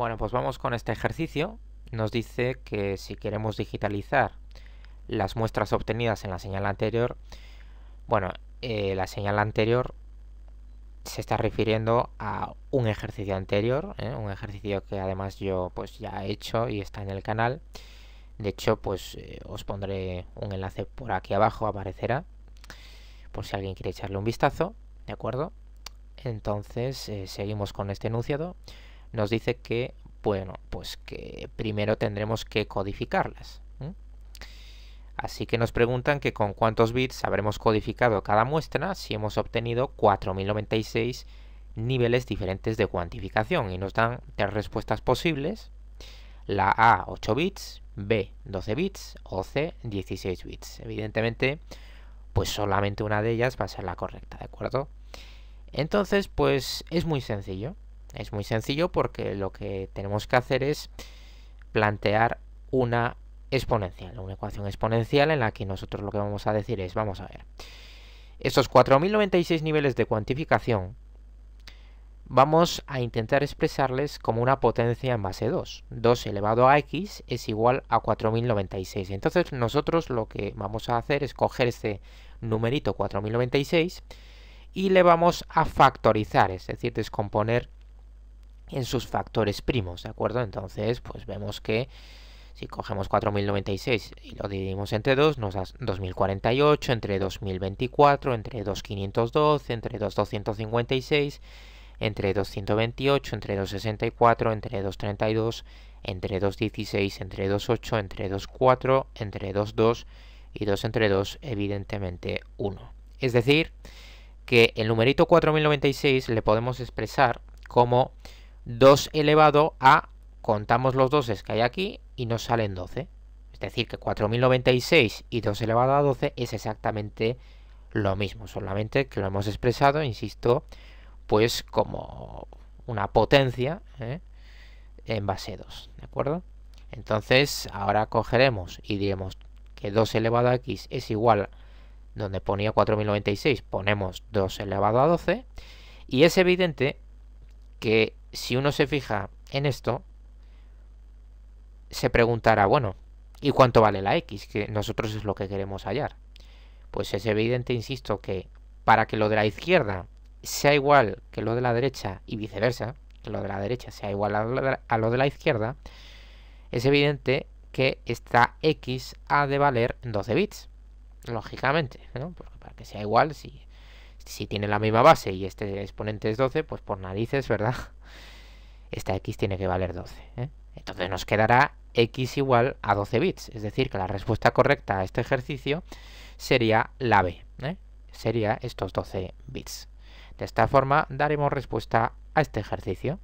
Bueno, pues vamos con este ejercicio. Nos dice que si queremos digitalizar las muestras obtenidas en la señal anterior, bueno, eh, la señal anterior se está refiriendo a un ejercicio anterior, ¿eh? un ejercicio que además yo pues ya he hecho y está en el canal. De hecho, pues eh, os pondré un enlace por aquí abajo, aparecerá, por si alguien quiere echarle un vistazo, ¿de acuerdo? Entonces, seguimos con este enunciado nos dice que, bueno, pues que primero tendremos que codificarlas. Así que nos preguntan que con cuántos bits habremos codificado cada muestra si hemos obtenido 4096 niveles diferentes de cuantificación y nos dan tres respuestas posibles. La A 8 bits, B 12 bits o C 16 bits. Evidentemente, pues solamente una de ellas va a ser la correcta, ¿de acuerdo? Entonces, pues es muy sencillo. Es muy sencillo porque lo que tenemos que hacer es plantear una exponencial, una ecuación exponencial en la que nosotros lo que vamos a decir es, vamos a ver, estos 4.096 niveles de cuantificación vamos a intentar expresarles como una potencia en base 2. 2 elevado a x es igual a 4096. Entonces nosotros lo que vamos a hacer es coger este numerito 4096 y le vamos a factorizar, es decir, descomponer en sus factores primos, ¿de acuerdo? Entonces, pues vemos que si cogemos 4096 y lo dividimos entre 2, nos da 2048, entre 2024, entre 2512, entre 2256, entre 228, entre 264, entre 232, entre 216, entre 28, entre 24, entre 22 y 2 entre 2, evidentemente 1. Es decir, que el numerito 4096 le podemos expresar como 2 elevado a, contamos los doses que hay aquí y nos salen 12. Es decir, que 4096 y 2 elevado a 12 es exactamente lo mismo, solamente que lo hemos expresado, insisto, pues como una potencia ¿eh? en base 2, ¿de acuerdo? Entonces, ahora cogeremos y diremos que 2 elevado a x es igual, donde ponía 4096, ponemos 2 elevado a 12, y es evidente que si uno se fija en esto, se preguntará, bueno, ¿y cuánto vale la X? Que nosotros es lo que queremos hallar. Pues es evidente, insisto, que para que lo de la izquierda sea igual que lo de la derecha y viceversa, que lo de la derecha sea igual a lo de la izquierda, es evidente que esta X ha de valer 12 bits. Lógicamente, ¿no? Porque para que sea igual, si si tiene la misma base y este exponente es 12, pues por narices, ¿verdad? Esta x tiene que valer 12. ¿eh? Entonces nos quedará x igual a 12 bits. Es decir, que la respuesta correcta a este ejercicio sería la B. ¿eh? Sería estos 12 bits. De esta forma daremos respuesta a este ejercicio.